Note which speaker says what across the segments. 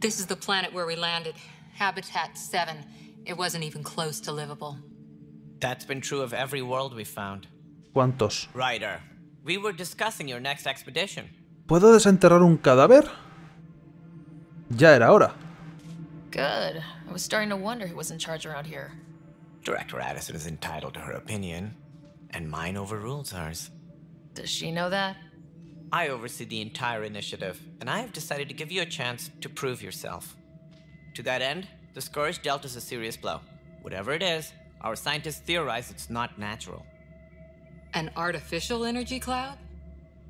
Speaker 1: This is the planet where we landed, Habitat 7. It wasn't even close to livable.
Speaker 2: That's been true of every world we found. ¿Cuántos? Ryder, we were discussing your next expedition.
Speaker 3: ¿Puedo desenterrar un cadáver? Ya era hora.
Speaker 4: Good. I was starting to wonder who was in charge around here.
Speaker 2: Director Addison is entitled to her opinion, and mine overrules hers. Does she know that? I oversee the entire initiative, and I have decided to give you a chance to prove yourself. To that end, the scourge dealt us a serious blow. Whatever it is, our scientists theorize it's not natural.
Speaker 1: An artificial energy cloud?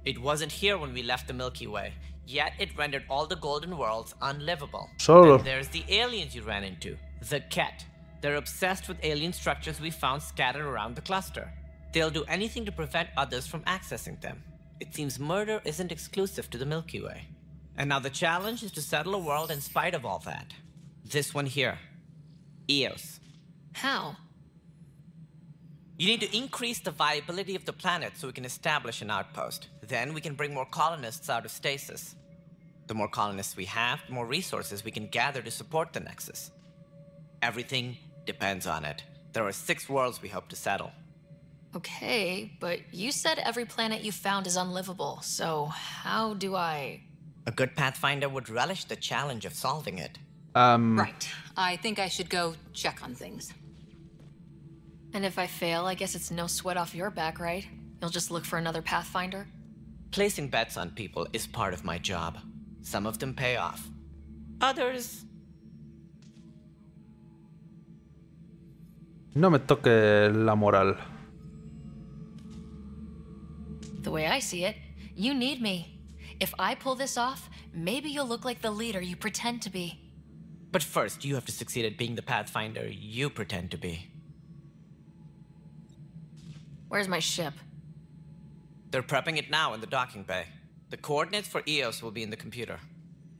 Speaker 2: It wasn't here when we left the Milky Way, yet it rendered all the golden worlds unlivable. Solo. there's the aliens you ran into, the Ket. They're obsessed with alien structures we found scattered around the cluster. They'll do anything to prevent others from accessing them. It seems murder isn't exclusive to the Milky Way. And now the challenge is to settle a world in spite of all that. This one here Eos. How? You need to increase the viability of the planet so we can establish an outpost. Then we can bring more colonists out of stasis. The more colonists we have, the more resources we can gather to support the Nexus. Everything depends on it. There are six worlds we hope to settle.
Speaker 4: Okay, but you said every planet you found is unlivable, so how do I...
Speaker 2: A good Pathfinder would relish the challenge of solving it.
Speaker 3: Um...
Speaker 4: Right. I think I should go check on things. And if I fail, I guess it's no sweat off your back, right? You'll just look for another Pathfinder?
Speaker 2: Placing bets on people is part of my job. Some of them pay off. Others...
Speaker 3: No me toque la moral.
Speaker 2: The
Speaker 4: way I see it, you need me. If I pull this off, maybe you'll look like the leader you pretend to be.
Speaker 2: But first, you have to succeed at being the Pathfinder you pretend to be.
Speaker 4: Where's my ship?
Speaker 2: They're prepping it now in the docking bay. The coordinates for EOS will be in the computer.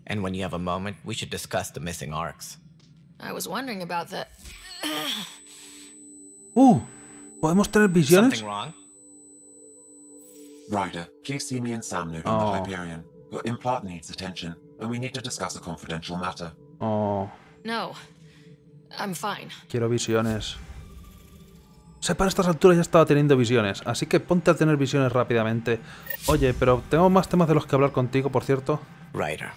Speaker 2: And when you have a moment, we should discuss the missing arcs. I was
Speaker 4: wondering about that.
Speaker 5: Ooh, ¿podemos tener visiones? Something wrong? Ryder, please see me and Sam on the oh. Hyperion. Your implant needs attention, and we need to discuss a confidential matter.
Speaker 3: Oh.
Speaker 4: No. I'm fine.
Speaker 3: Quiero visiones. Sepa, a estas alturas ya estaba teniendo visiones, así que ponte a tener visiones rápidamente. Oye, pero tengo más temas de los que hablar contigo, por cierto. Ryder,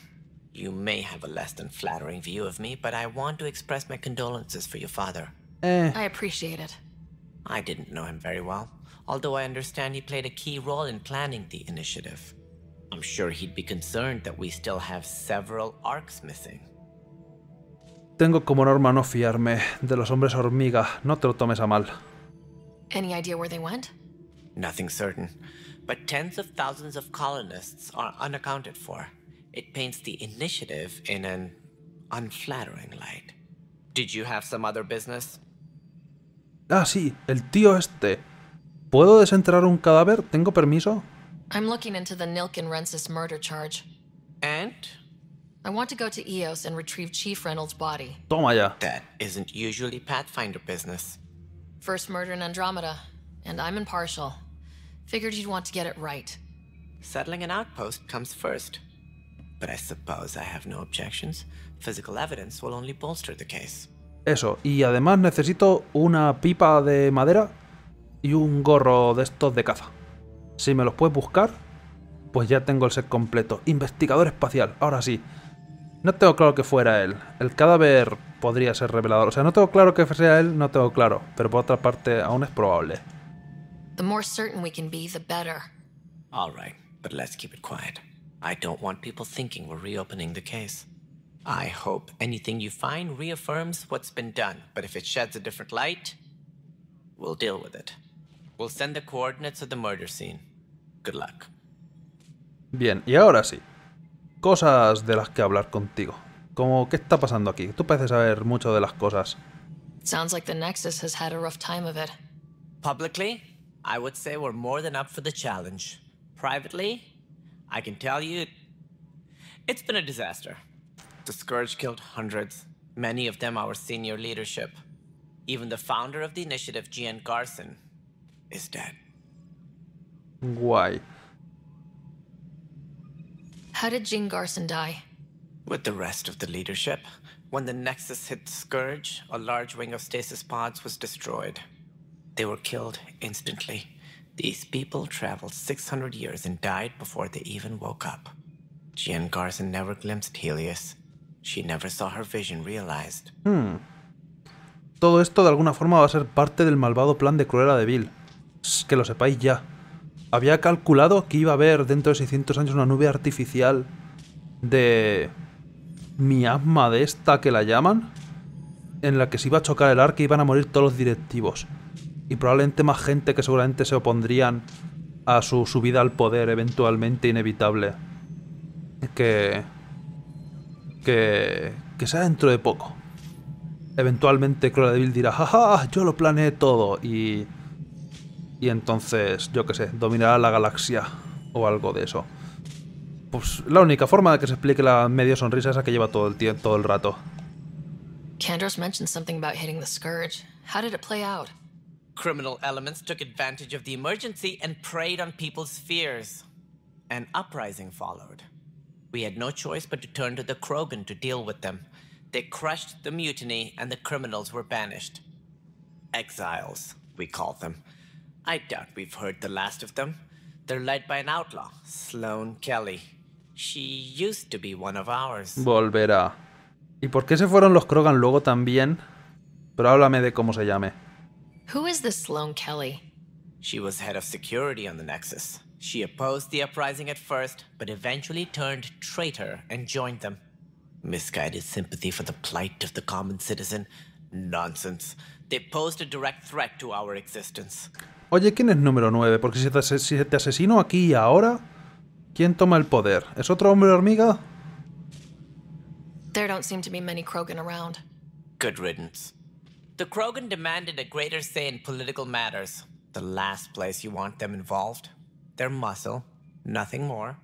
Speaker 2: you may have a less than flattering view of me, but I want to express my condolences for your father. Eh. I
Speaker 4: appreciate it.
Speaker 2: I didn't know him very well, although I understand he played a key role in planning the initiative. I'm sure he'd be concerned that we still have several arcs missing.
Speaker 3: Tengo como norma no fiarme de los hombres hormiga. No te lo tomes a mal.
Speaker 4: Any idea where they went?
Speaker 3: Nothing certain,
Speaker 2: but tens of thousands of colonists are unaccounted for. It paints the initiative in an unflattering light. Did you have some other business?
Speaker 3: Ah, sí, el tío este. ¿Puedo desenterrar un cadáver? ¿Tengo permiso?
Speaker 4: I'm looking into the Nilkin murder charge. And? I want to go to Eos and retrieve Chief Reynolds' body.
Speaker 2: Toma ya. That isn't usually Pathfinder business.
Speaker 4: First murder in Andromeda, and I'm impartial. Figured you'd want to get it right.
Speaker 2: Settling an outpost comes first. But I suppose I have no objections. Physical evidence will only bolster the case.
Speaker 3: Eso, y además necesito una pipa de madera y un gorro de estos de caza. Si me los puedes buscar, pues ya tengo el set completo. Investigador espacial, ahora sí. No tengo claro que fuera él. El cadáver podría ser revelador. O sea, no tengo claro que sea él, no tengo claro.
Speaker 2: Pero por otra parte, aún es probable.
Speaker 4: The more certain we can be, the better.
Speaker 2: All right, but let's keep it quiet. I don't want people thinking we're reopening the case. I hope anything you find reaffirms what's been done, but if it sheds a different light, we'll deal with it. We'll send the coordinates of the murder scene. Good luck.
Speaker 3: Bien, y ahora sí. Cosas de las que hablar contigo. Como, ¿qué está pasando aquí? Tú pareces saber mucho de las cosas.
Speaker 4: Sounds like the Nexus has had a rough time of it.
Speaker 2: Publicly, I would say we're more than up for the challenge. Privately, I can tell you it's been a disaster. The Scourge killed hundreds, many of them our senior leadership. Even the founder of the initiative, Gian Garson, is dead. Why?
Speaker 4: How did Jean Garson die?
Speaker 2: With the rest of the leadership. When the Nexus hit Scourge, a large wing of stasis pods was destroyed. They were killed instantly. These people traveled 600 years and died before they even woke up. Jean Garson never glimpsed Helios. She never saw her vision realized.
Speaker 3: Hmm. Todo esto de alguna forma va a ser parte del malvado plan de Cruella de Vil. Pues, que lo sepáis ya. Había calculado que iba a haber dentro de 600 años una nube artificial de miasma de esta que la llaman, en la que se iba a chocar el arca y iban a morir todos los directivos. Y probablemente más gente que seguramente se opondrían a su subida al poder eventualmente inevitable. Que... Que... Que sea dentro de poco. Eventualmente Cloradevil dirá, jaja, yo lo planeé todo y... Y entonces, yo qué sé, dominará la galaxia o algo de eso. Pues la única forma de que se explique la medio sonrisa esa que lleva todo el tiempo, todo el rato.
Speaker 2: Candros mentioned something about hitting the scourge. How did it play out? Criminal elements took advantage of the emergency and preyed on people's fears. An uprising followed. We had no choice but to turn to the Krogan to deal with them. They crushed the mutiny and the criminals were banished. Exiles, we called them. I doubt we've heard the last of them. They're led by an outlaw, Sloane Kelly. She used to be one of ours.
Speaker 3: Volverá. ¿Y por qué se fueron los Krogan luego también? Pero háblame de cómo se llame.
Speaker 2: Who is this Sloane Kelly? She was head of security on the Nexus. She opposed the uprising at first, but eventually turned traitor and joined them. Misguided sympathy for the plight of the common citizen? Nonsense. They posed a direct threat to our existence.
Speaker 3: Oye, ¿quién es número 9? Porque si te, si te asesino aquí y ahora, ¿quién toma el poder? ¿Es otro hombre hormiga?
Speaker 4: There don't seem to be many Krogan around.
Speaker 2: Good riddance. The Krogan demanded a greater say in political matters. The last place you want them involved. Their muscle, nothing more.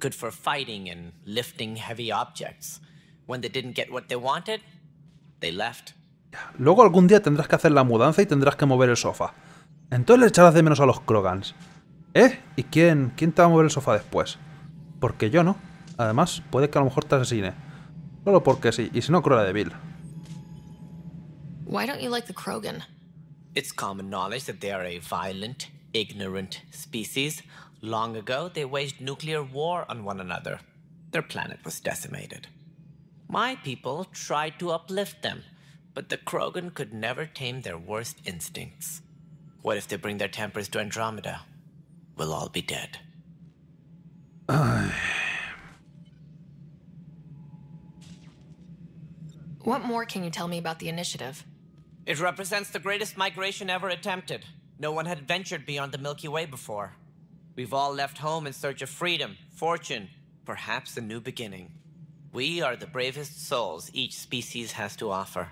Speaker 2: Good for fighting and lifting heavy objects. When they didn't get what they wanted, they left.
Speaker 3: Luego algún día tendrás que hacer la mudanza y tendrás que mover el sofá. Entonces le echarás de menos a los Krogans. ¿Eh? ¿Y quién, quién te va a mover el sofá después? Porque yo no. Además, puede que a lo mejor te asesine. Solo porque sí, y si no, Cruella de Vil.
Speaker 4: Why don't you like the Krogan?
Speaker 2: It's common knowledge that they are a violent, ignorant species. Long ago, they waged nuclear war on one another. Their planet was decimated. My people tried to uplift them, but the Krogan could never tame their worst instincts. What if they bring their tempers to Andromeda? We'll all be dead.
Speaker 4: What more can you tell me about the initiative?
Speaker 2: It represents the greatest migration ever attempted. No one had ventured beyond the Milky Way before. We've all left home in search of freedom, fortune, perhaps a new beginning. We are the bravest souls each species has to offer.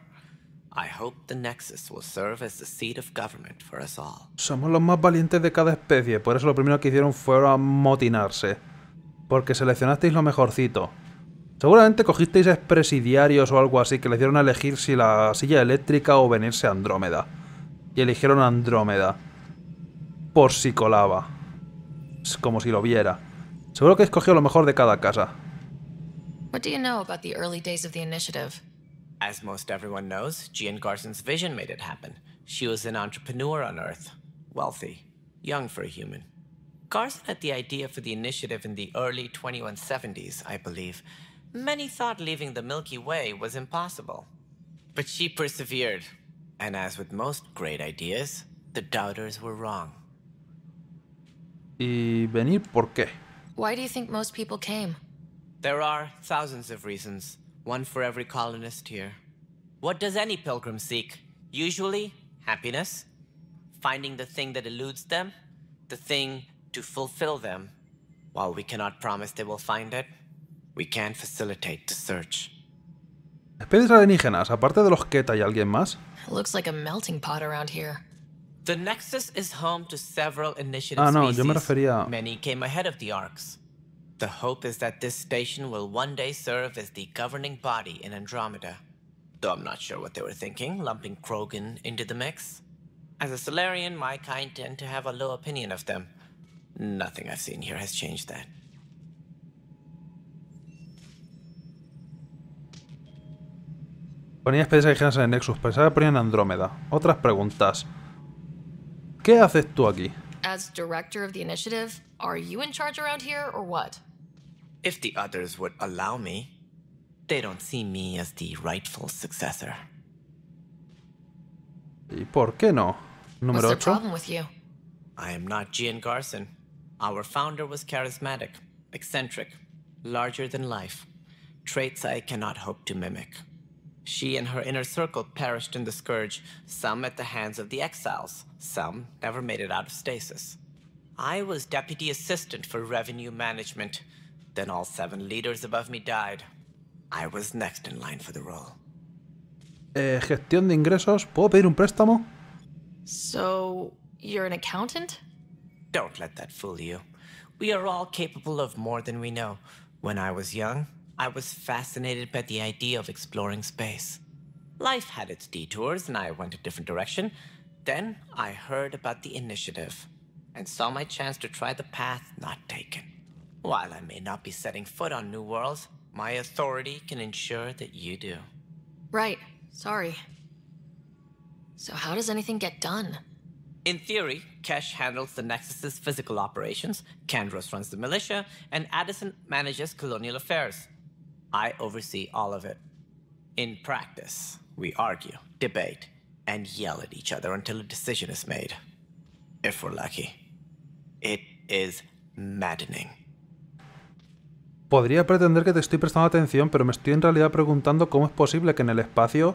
Speaker 2: I hope the Nexus will serve as the seat of government for us all.
Speaker 3: Somos los más valientes de cada especie, por eso lo primero que hicieron fue amotinarse. Porque seleccionasteis lo mejorcito. Seguramente cogisteis expresidiarios o algo así que le dieron a elegir si la silla eléctrica o venirse a Andrómeda. Y eligieron Andrómeda. Por si colaba. Es como si lo viera. Seguro que escogió lo mejor de cada casa.
Speaker 2: As most everyone knows, Gian Garson's vision made it happen. She was an entrepreneur on Earth, wealthy, young for a human. Garson had the idea for the initiative in the early 2170s, I believe. Many thought leaving the Milky Way was impossible. But she persevered. And as with most great ideas, the doubters were wrong.
Speaker 3: ¿Y venir
Speaker 4: por qué? Why do you think most people came?
Speaker 2: There are thousands of reasons one for every colonist here. What does any pilgrim seek? Usually, happiness. Finding the thing that eludes them, the thing to fulfill them. While we cannot promise they will find it, we can facilitate the search.
Speaker 3: Especies alienígenas, aparte de los Keta, y alguien más?
Speaker 2: Looks like a melting pot around here. The Nexus is home to several initiative ah, no, species. Yo me refería... Many came ahead of the arcs. The hope is that this station will one day serve as the governing body in Andromeda. Though I'm not sure what they were thinking, lumping Krogan into the mix. As a Solarian, my kind tend to have a low opinion of them. Nothing I've seen here has changed that.
Speaker 3: Ponías pesajes en Nexus, pensaba ponían Andrómeda. Otras preguntas. ¿Qué haces tú aquí?
Speaker 4: As director of the initiative, are you in charge around here or what?
Speaker 2: If the others would allow me, they don't see me as the rightful successor. ¿Y por qué no? Número What's the problem with you? I am not Gian Garson. Our founder was charismatic, eccentric, larger than life. Traits I cannot hope to mimic. She and her inner circle perished in the scourge, some at the hands of the exiles, some never made it out of stasis. I was deputy assistant for revenue management, then all seven leaders above me died. I was next in line for the role.
Speaker 3: Eh, gestión de ingresos. ¿Puedo pedir un préstamo?
Speaker 4: So, you're an accountant?
Speaker 2: Don't let that fool you. We are all capable of more than we know. When I was young, I was fascinated by the idea of exploring space. Life had its detours, and I went a different direction. Then I heard about the initiative and saw my chance to try the path not taken. While I may not be setting foot on New Worlds, my authority can ensure that you do.
Speaker 4: Right. Sorry. So how does anything get
Speaker 2: done? In theory, Kesh handles the Nexus's physical operations, Candros runs the militia, and Addison manages colonial affairs. I oversee all of it. In practice, we argue, debate, and yell at each other until a decision is made. If we're lucky. It is maddening.
Speaker 3: podría pretender que te estoy prestando atención, pero me estoy en realidad preguntando cómo es posible que en el espacio,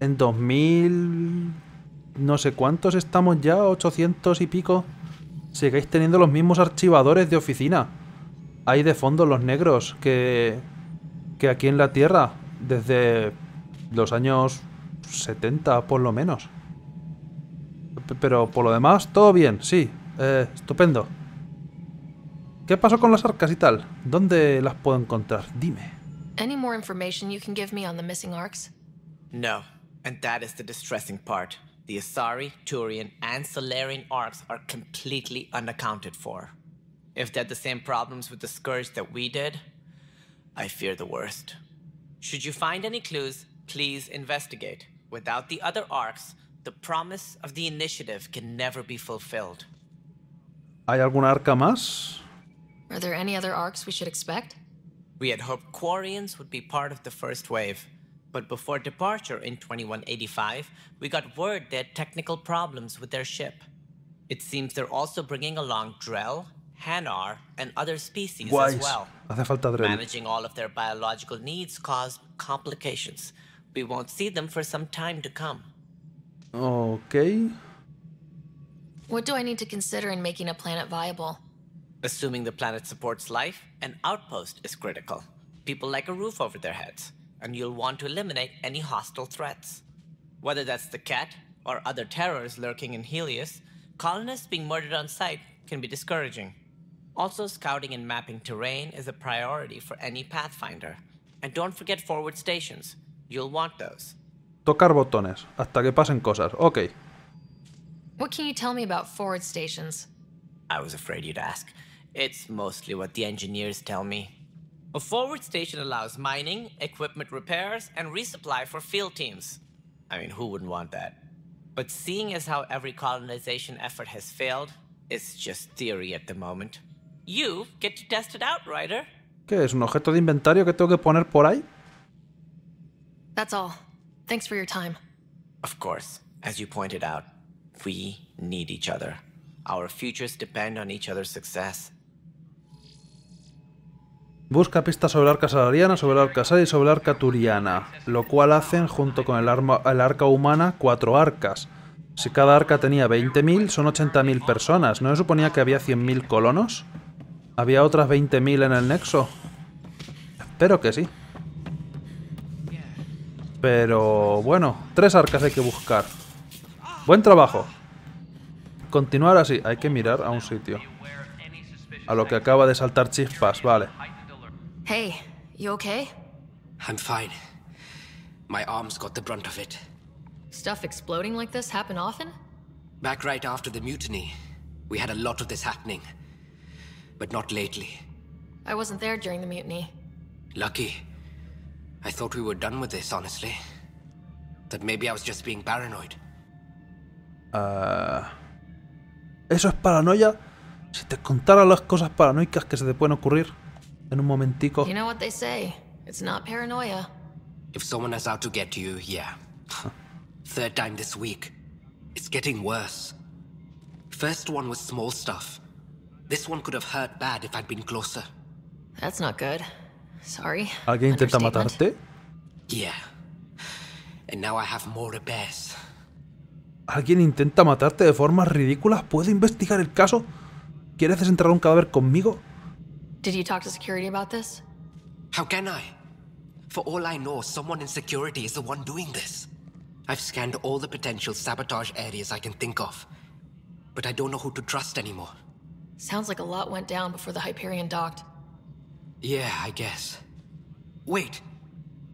Speaker 3: en 2000... no sé cuántos estamos ya, 800 y pico, sigáis teniendo los mismos archivadores de oficina. ahí de fondo los negros que... que aquí en la Tierra, desde los años 70 por lo menos. Pero por lo demás, todo bien, sí. Eh, estupendo. ¿Qué pasó con las arcas y tal? ¿Dónde las puedo encontrar? Dime.
Speaker 4: Any more information you can give me on the missing arcs?
Speaker 2: No, and that is the distressing part. The Asari, Turian, and Solarian arcs are completely unaccounted for. If they had the same problems with the Scourge that we did, I fear the worst. Should you find any clues, please investigate. Without the other arcs, the promise of the initiative can never be fulfilled.
Speaker 3: ¿Hay alguna arca más?
Speaker 4: Are there any other arcs we should expect?
Speaker 2: We had hoped Quarians would be part of the first wave, but before departure in 2185, we got word they had technical problems with their ship. It seems they're also bringing along Drell, Hanar, and other species as well.
Speaker 3: Hace falta Drell. Managing
Speaker 2: all of their biological needs caused complications. We won't see them for some time to come. Okay.
Speaker 4: What do I need to consider in making a planet viable?
Speaker 2: Assuming the planet supports life, an outpost is critical. People like a roof over their heads, and you'll want to eliminate any hostile threats. Whether that's the cat or other terrors lurking in Helios, colonists being murdered on sight can be discouraging. Also, scouting and mapping terrain is a priority for any Pathfinder. And don't forget forward stations. You'll want those.
Speaker 3: Tocar botones hasta que pasen cosas. Okay.
Speaker 4: What can you tell me about forward stations?
Speaker 2: I was afraid you'd ask. It's mostly what the engineers tell me. A forward station allows mining, equipment repairs, and resupply for field teams. I mean, who wouldn't want that? But seeing as how every colonization effort has failed, it's just theory at the moment. You get to test it out, Ryder.
Speaker 3: ¿Qué es un objeto de inventario que tengo que poner por ahí?
Speaker 4: That's all. Thanks for your time.
Speaker 2: Of course. As you pointed out, we need each other. Our futures depend on each other's success.
Speaker 3: Busca pistas sobre la arca salariana, sobre la arca sal y sobre la arca turiana, lo cual hacen junto con el, arma, el arca humana cuatro arcas. Si cada arca tenía 20.000, son 80.000 personas. ¿No se suponía que había 100.000 colonos? ¿Había otras 20.000 en el nexo? Espero que sí. Pero bueno, tres arcas hay que buscar. Buen trabajo. Continuar así. Hay que mirar a un sitio. A lo que acaba de saltar chispas, vale.
Speaker 4: Hey, you okay?
Speaker 3: I'm fine. My arms got the brunt of it.
Speaker 4: Stuff exploding like this happen often?
Speaker 6: Back right after the mutiny, we had a lot of this happening. But not lately.
Speaker 4: I wasn't there during the mutiny.
Speaker 6: Lucky. I thought we were done with this, honestly. That maybe I was just being paranoid.
Speaker 3: Uh... Eso es paranoia. Si te contara las cosas paranoicas que se te pueden ocurrir. en un momentico.
Speaker 4: You know what they say. It's not paranoia.
Speaker 6: If someone is out to get you, yeah. Third time this week. It's getting worse. First one was small stuff. This one could have hurt bad if I'd been closer. That's not good. Sorry.
Speaker 3: ¿Alguien intenta matarte?
Speaker 6: Yeah. And now I have more to bear.
Speaker 3: ¿Alguien intenta matarte de formas ridículas? ¿Puedo investigar el caso? ¿Quieres desenterrar un cadáver conmigo?
Speaker 4: Did you talk to security about this? How can I? For all I know,
Speaker 6: someone in security is the one doing this. I've scanned all the potential sabotage areas I can think of, but I don't know who to trust anymore.
Speaker 4: Sounds like a lot went down before the Hyperion docked.
Speaker 6: Yeah, I guess. Wait,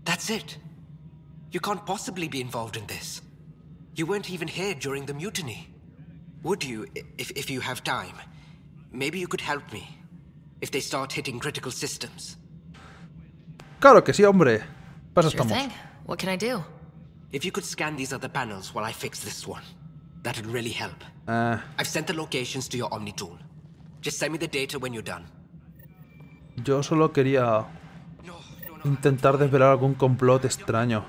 Speaker 6: that's it. You can't possibly be involved in this. You weren't even here during the mutiny. Would you, if, if you have time? Maybe you could help me. if they start hitting critical systems.
Speaker 3: Claro que sí, hombre. Para Sure
Speaker 6: estamos. What can I do? If you could scan these other panels while I fix this one, that would really help. Uh. I've sent the locations to your Omni tool. Just send me the data when you're done.
Speaker 3: Yo solo quería intentar desvelar algún complot extraño,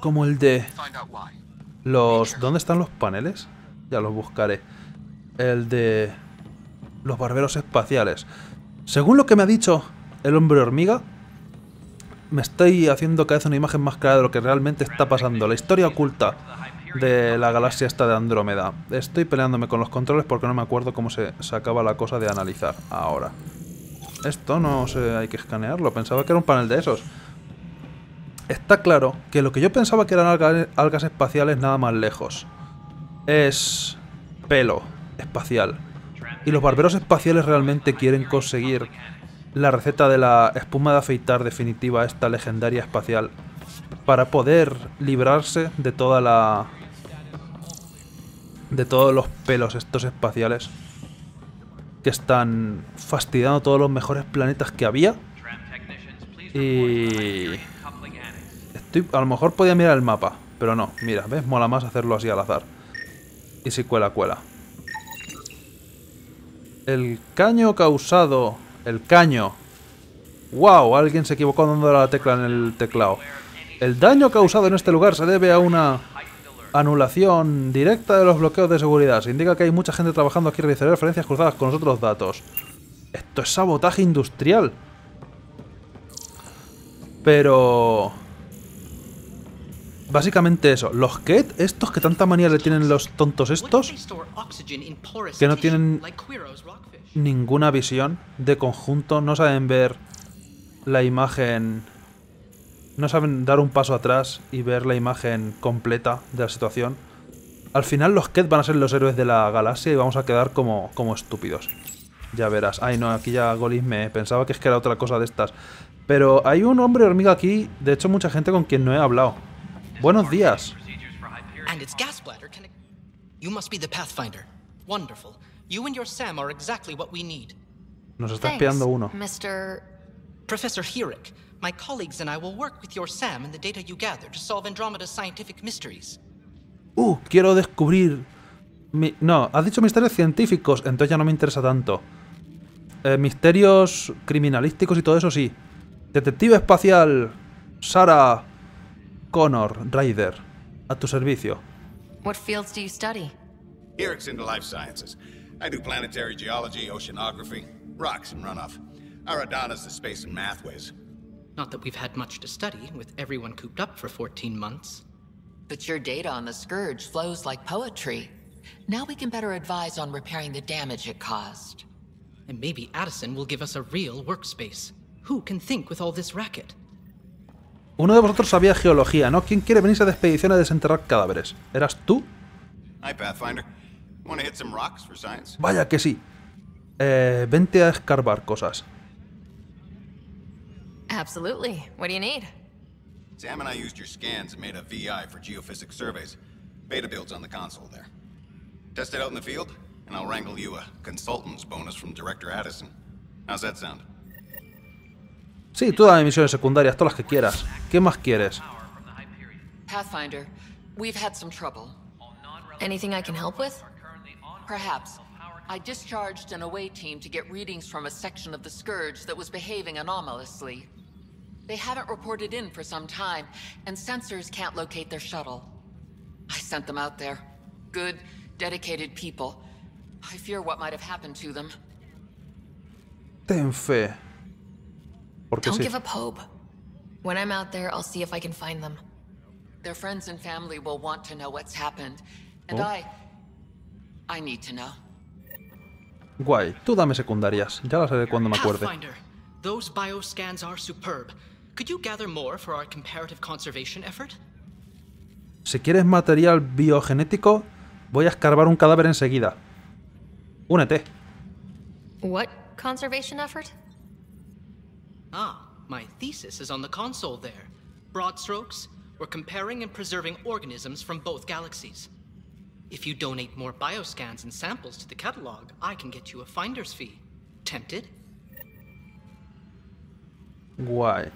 Speaker 3: como el de los. ¿Dónde están los paneles? Ya los buscaré. El de los barberos espaciales. Según lo que me ha dicho el hombre hormiga, me estoy haciendo cada vez una imagen más clara de lo que realmente está pasando. La historia oculta de la galaxia esta de Andrómeda. Estoy peleándome con los controles porque no me acuerdo cómo se, sacaba acaba la cosa de analizar ahora. Esto no sé, hay que escanearlo. Pensaba que era un panel de esos. Está claro que lo que yo pensaba que eran algas espaciales nada más lejos. Es pelo espacial. Y los barberos espaciales realmente quieren conseguir la receta de la espuma de afeitar definitiva, esta legendaria espacial, para poder librarse de toda la... de todos los pelos estos espaciales que están fastidiando todos los mejores planetas que había. Y... a lo mejor podía mirar el mapa, pero no, mira, ¿ves? Mola más hacerlo así al azar. Y si cuela, cuela. El caño causado. El caño. ¡Wow! Alguien se equivocó dando la tecla en el teclado. El daño causado en este lugar se debe a una anulación directa de los bloqueos de seguridad. Se indica que hay mucha gente trabajando aquí realizar referencias cruzadas con los otros datos. Esto es sabotaje industrial. Pero básicamente eso. Los Ket, estos que tanta manía le tienen los tontos estos,
Speaker 7: que no tienen
Speaker 3: ninguna visión de conjunto, no saben ver la imagen, no saben dar un paso atrás y ver la imagen completa de la situación. Al final los Ket van a ser los héroes de la galaxia y vamos a quedar como, como estúpidos. Ya verás. Ay, no, aquí ya Golis me pensaba que es que era otra cosa de estas. Pero hay un hombre hormiga aquí, de hecho mucha gente con quien no he hablado. Buenos días.
Speaker 7: And its gas bladder can. You must be the Pathfinder. Wonderful. You and your Sam are exactly what we need.
Speaker 3: Nos está espiando uno.
Speaker 7: Mr. Professor Herrick, my colleagues and I will work with your Sam and the data you gather to solve Andromeda's scientific mysteries.
Speaker 3: Uh, quiero descubrir. Mi... No, has dicho misterios científicos, entonces ya no me interesa tanto. Eh, misterios criminalísticos y todo eso sí. Detective espacial, Sara, Connor Ryder, a tu servicio.
Speaker 4: What fields do you study?
Speaker 5: Eric's into life sciences. I do planetary geology, oceanography, rocks and runoff. Aradana's the space and math whiz.
Speaker 7: Not that we've had much to study, with everyone cooped up for 14 months. But
Speaker 1: your data on the Scourge flows like poetry. Now we can better advise on repairing the damage it caused. And maybe Addison
Speaker 7: will give us a real workspace. Who can think with all this racket?
Speaker 3: Uno de vosotros sabía geología, ¿no? ¿Quién quiere a de expedición a desenterrar cadáveres? ¿Eras tú? Hi,
Speaker 4: Pathfinder. Wanna hit some rocks for science? Vaya
Speaker 3: que sí. Eh, vente a escarbar cosas.
Speaker 4: Absolutely. What do you need?
Speaker 1: Sam and I used your scans and made a VI for geophysics surveys. Beta builds on the console there.
Speaker 4: Test it out in the field, and I'll wrangle you a consultant's bonus from Director Addison. How's that sound?
Speaker 3: Sí, todas dame misiones secundarias, todas las que quieras. ¿Qué más quieres?
Speaker 1: Pathfinder, we've had some trouble. Anything I can help with? Perhaps. I discharged an away team to get readings from a section of the Scourge that was behaving anomalously. They haven't reported in for some time, and sensors can't locate their shuttle. I sent them out there. Good, dedicated people. I fear what might have happened to them.
Speaker 3: Ten fe. Porque Don't give up
Speaker 1: hope. When I'm out there, I'll see if I can find them. Their friends and family will want to know what's happened, and oh. I I need to know.
Speaker 3: Guay, tú dame secundarias, ya las haré cuando me acuerde. Pathfinder,
Speaker 7: those bioscans are superb. Could you gather more for our comparative conservation effort?
Speaker 3: Si quieres material biogenético, voy a escarbar un cadáver enseguida. Únete.
Speaker 7: What conservation effort? Ah, my thesis is on the console there. Broad strokes, we're comparing and preserving organisms from both galaxies. If you donate more bioscans and samples to the catalog, I can get you a finder's fee. Tempted?
Speaker 3: Guay.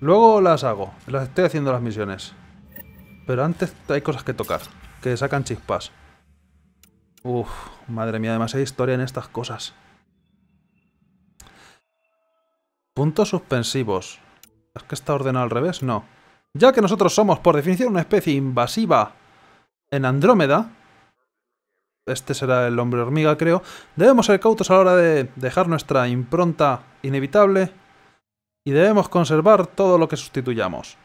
Speaker 3: Luego las hago. Las estoy haciendo las misiones. Pero antes hay cosas que tocar. Que sacan chispas. Uf, madre mía, además hay historia en estas cosas. Puntos suspensivos. ¿Es que está ordenado al revés? No. Ya que nosotros somos, por definición, una especie invasiva en Andrómeda, este será el hombre hormiga, creo, debemos ser cautos a la hora de dejar nuestra impronta inevitable y debemos conservar todo lo que sustituyamos.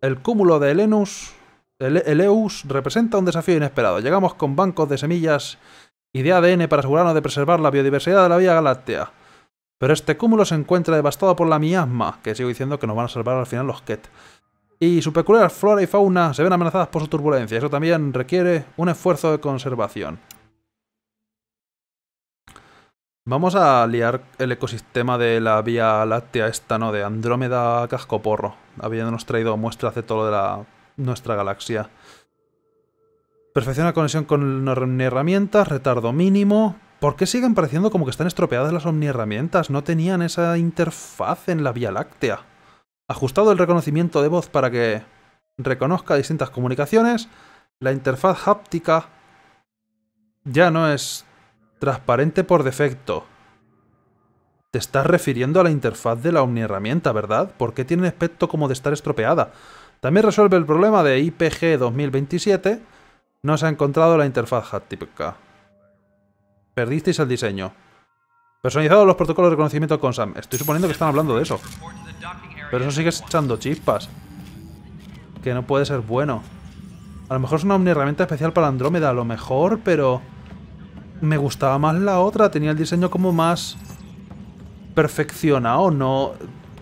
Speaker 3: El cúmulo de Helenus, el Eleus representa un desafío inesperado. Llegamos con bancos de semillas y de ADN para asegurarnos de preservar la biodiversidad de la Vía Galáctea. Pero este cúmulo se encuentra devastado por la miasma, que sigo diciendo que nos van a salvar al final los Ket. Y su peculiar flora y fauna se ven amenazadas por su turbulencia. Eso también requiere un esfuerzo de conservación. Vamos a liar el ecosistema de la Vía Láctea esta, ¿no? De Andrómeda Cascoporro, habiéndonos traído muestras de todo lo de la, nuestra galaxia. Perfecciona conexión con herramientas, retardo mínimo, ¿Por qué siguen pareciendo como que están estropeadas las omniherramientas? No tenían esa interfaz en la Vía Láctea. Ajustado el reconocimiento de voz para que reconozca distintas comunicaciones. La interfaz háptica ya no es transparente por defecto. Te estás refiriendo a la interfaz de la omniherramienta, ¿verdad? Porque tiene aspecto como de estar estropeada. También resuelve el problema de IPG 2027. No se ha encontrado la interfaz háptica. Perdisteis el diseño. Personalizado los protocolos de reconocimiento con SAM. Estoy suponiendo que están hablando de eso. Pero eso sigue echando chispas. Que no puede ser bueno. A lo mejor es una herramienta especial para Andrómeda, a lo mejor, pero... Me gustaba más la otra, tenía el diseño como más... Perfeccionado, no...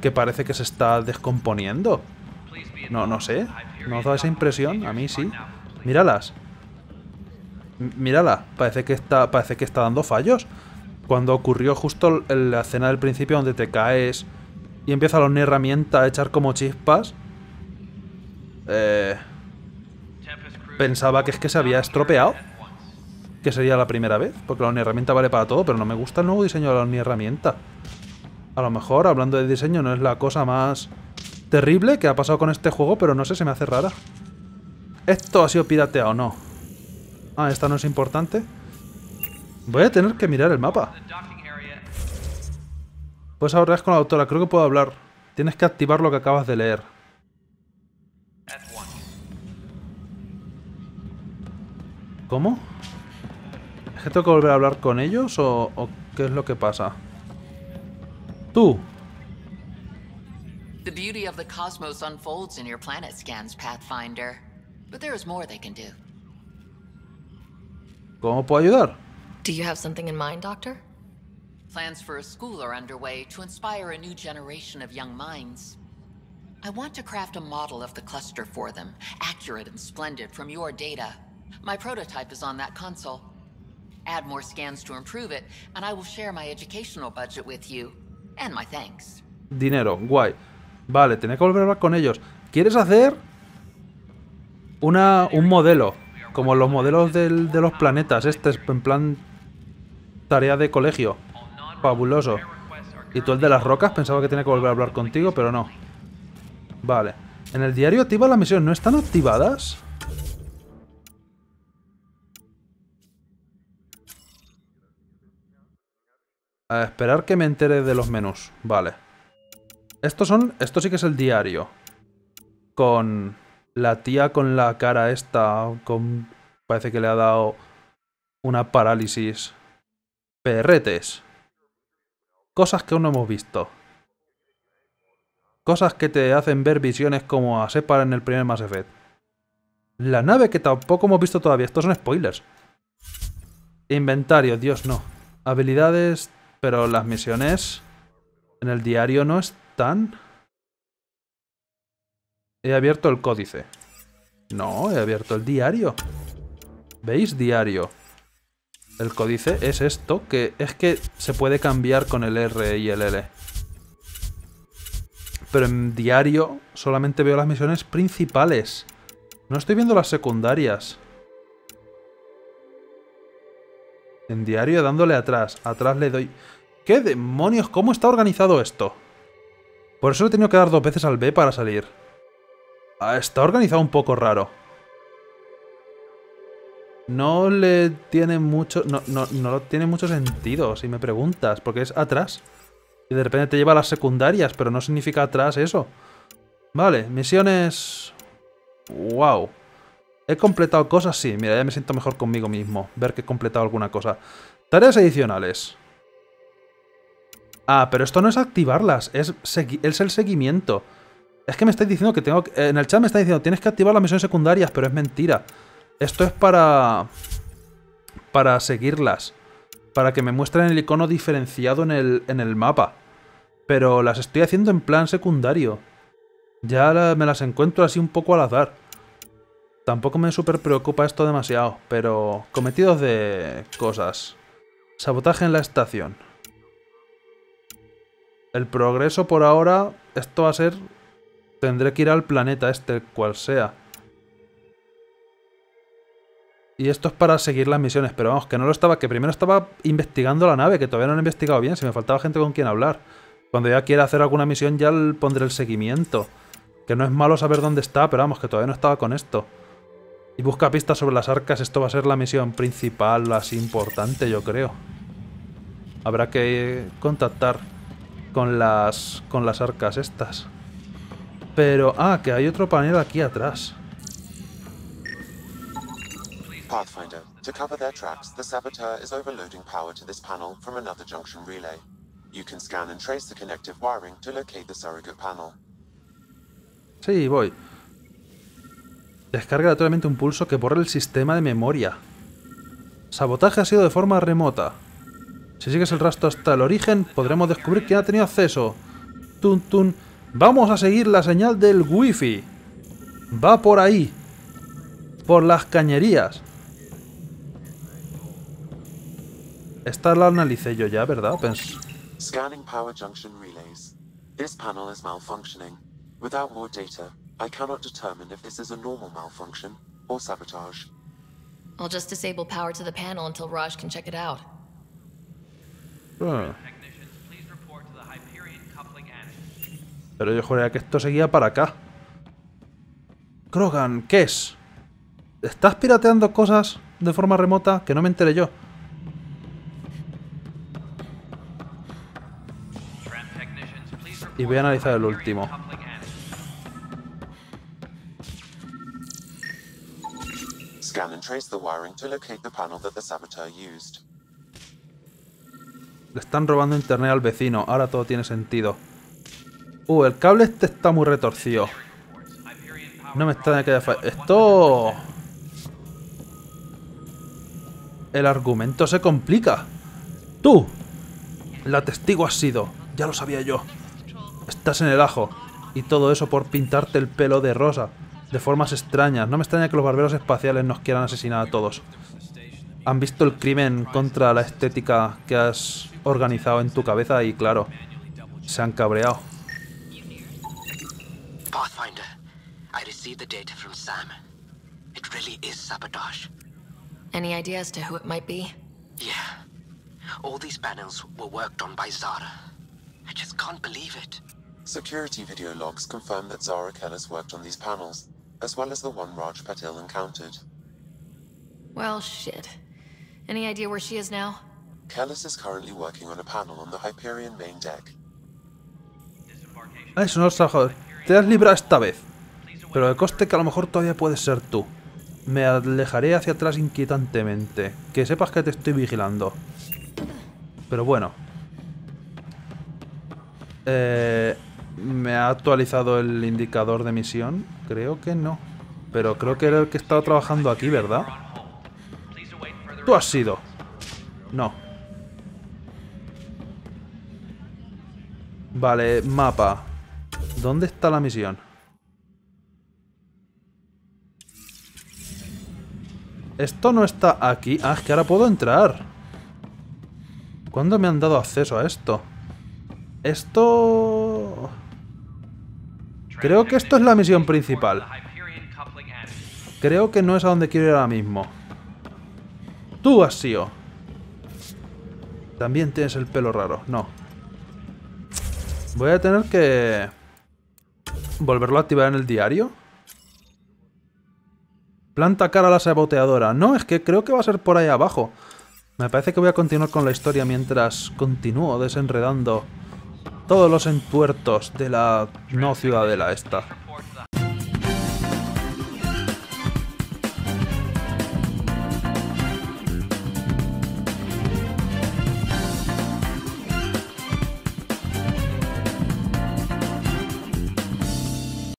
Speaker 3: Que parece que se está descomponiendo. No, no sé. ¿No os da esa impresión? A mí sí. Míralas mírala, parece que está, parece que está dando fallos. Cuando ocurrió justo la escena del principio donde te caes y empieza la herramienta a echar como chispas. Eh, pensaba que es que se había estropeado. Que sería la primera vez, porque la herramienta vale para todo, pero no me gusta el nuevo diseño de la herramienta. A lo mejor, hablando de diseño, no es la cosa más terrible que ha pasado con este juego, pero no sé, se me hace rara. ¿Esto ha sido pirateado o no? Ah, esta no es importante. Voy a tener que mirar el mapa. pues es con la doctora, creo que puedo hablar. Tienes que activar lo que acabas de leer. ¿Cómo? ¿Es que tengo que volver a hablar con ellos o, qué es lo que pasa? ¡Tú!
Speaker 1: The beauty of the cosmos unfolds in your planet scans, Pathfinder. But there more they can
Speaker 4: ¿Cómo puedo ayudar? Do you have something in mind, doctor?
Speaker 1: Plans for a school are underway to inspire a new generation of young minds. I want to craft a model of the cluster for them, accurate and splendid from your data. My prototype is on that console. Add more scans to improve it, and I will share my educational budget with you. And my thanks.
Speaker 3: Dinero, guay. Vale, tiene que volver hablar con ellos. ¿Quieres hacer una, un modelo? Como los modelos de los planetas, este es en plan tarea de colegio. Fabuloso. Y tú el de las rocas, pensaba que tenía que volver a hablar contigo, pero no. Vale. En el diario activa la misión. ¿No están activadas? A esperar que me entere de los menús. Vale. Estos son... Esto sí que es el diario. Con... La tía con la cara esta, con... parece que le ha dado una parálisis. Perretes. Cosas que aún no hemos visto. Cosas que te hacen ver visiones como a Separ en el primer Mass Effect. La nave que tampoco hemos visto todavía. Estos son spoilers. Inventario, Dios no. Habilidades, pero las misiones en el diario no están. He abierto el códice. No, he abierto el diario. ¿Veis? Diario. El códice es esto, que es que se puede cambiar con el R y el L. Pero en diario solamente veo las misiones principales. No estoy viendo las secundarias. En diario dándole atrás. Atrás le doy... ¿Qué demonios? ¿Cómo está organizado esto? Por eso le he tenido que dar dos veces al B para salir. Ah, está organizado un poco raro. No le tiene mucho... No, tiene mucho sentido, si me preguntas, porque es atrás. Y de repente te lleva a las secundarias, pero no significa atrás eso. Vale, misiones... Wow. He completado cosas, sí. Mira, ya me siento mejor conmigo mismo. Ver que he completado alguna cosa. Tareas adicionales. Ah, pero esto no es activarlas, es, es el seguimiento. Es que me estáis diciendo que tengo que... Eh, en el chat me estáis diciendo, tienes que activar las misiones secundarias, pero es mentira. Esto es para... Para seguirlas. Para que me muestren el icono diferenciado en el, en el mapa. Pero las estoy haciendo en plan secundario. Ya me las encuentro así un poco al azar. Tampoco me super preocupa esto demasiado, pero... Cometidos de... cosas. Sabotaje en la estación. El progreso por ahora... Esto va a ser Tendré que ir al planeta este, cual sea. Y esto es para seguir las misiones, pero vamos, que no lo estaba, que primero estaba investigando la nave, que todavía no lo he investigado bien, si me faltaba gente con quien hablar. Cuando ya quiera hacer alguna misión ya pondré el seguimiento. Que no es malo saber dónde está, pero vamos, que todavía no estaba con esto. Y busca pistas sobre las arcas, esto va a ser la misión principal, así importante, yo creo. Habrá que contactar con las, con las arcas estas. Pero, ah, que hay otro panel aquí atrás.
Speaker 5: Pathfinder, to cover their tracks, the saboteur is overloading power to this panel from another junction relay. You can scan and trace the connective wiring to locate the surrogate panel.
Speaker 3: Sí, voy. Descarga aleatoriamente un pulso que borra el sistema de memoria. Sabotaje ha sido de forma remota. Si sigues el rastro hasta el origen, podremos descubrir quién ha tenido acceso. Tun, tun. Vamos a seguir la señal del wifi. Va por ahí. Por las cañerías. Esta la analicé yo ya, ¿verdad? Pens
Speaker 5: Scanning power junction relays. This panel is malfunctioning. Without more data, I cannot determine if this is a normal malfunction or sabotage.
Speaker 4: I'll just disable power to the panel until Raj can check it out.
Speaker 5: Ah.
Speaker 3: Pero yo juraría que esto seguía para acá. Krogan, ¿qué es? ¿Estás pirateando cosas de forma remota que no me enteré yo? Y voy a analizar el último. Le están robando internet al vecino, ahora todo tiene sentido. Uh, el cable este está muy retorcido. No me está haya que Esto... El argumento se complica. ¡Tú! La testigo has sido. Ya lo sabía yo. Estás en el ajo. Y todo eso por pintarte el pelo de rosa. De formas extrañas. No me extraña que los barberos espaciales nos quieran asesinar a todos. Han visto el crimen contra la estética que has organizado en tu cabeza y claro, se han cabreado.
Speaker 6: I received the data from Sam. It really is sabotage.
Speaker 4: Any idea as to who it might be?
Speaker 6: Yeah. All these panels were worked on by Zara. I just can't believe it.
Speaker 5: Security video logs confirm that Zara Kellis worked on these panels, as well as the one Raj Patil encountered.
Speaker 4: Well, shit. Any idea where she is now?
Speaker 5: Kellis is currently working on a panel on the Hyperion main deck.
Speaker 3: Es no trabajo. Te has librado esta vez. Pero el coste que a lo mejor todavía puedes ser tú. Me alejaré hacia atrás inquietantemente. Que sepas que te estoy vigilando. Pero bueno. Eh, ¿Me ha actualizado el indicador de misión? Creo que no. Pero creo que era el que estaba trabajando aquí, ¿verdad? Tú has sido. No. Vale, mapa. ¿Dónde está la misión? Esto no está aquí. Ah, es que ahora puedo entrar. ¿Cuándo me han dado acceso a esto? Esto... Creo que esto es la misión principal. Creo que no es a donde quiero ir ahora mismo. Tú has También tienes el pelo raro. No. Voy a tener que... ¿Volverlo a activar en el diario? Planta cara a la saboteadora. No, es que creo que va a ser por ahí abajo. Me parece que voy a continuar con la historia mientras continúo desenredando todos los entuertos de la no ciudadela esta.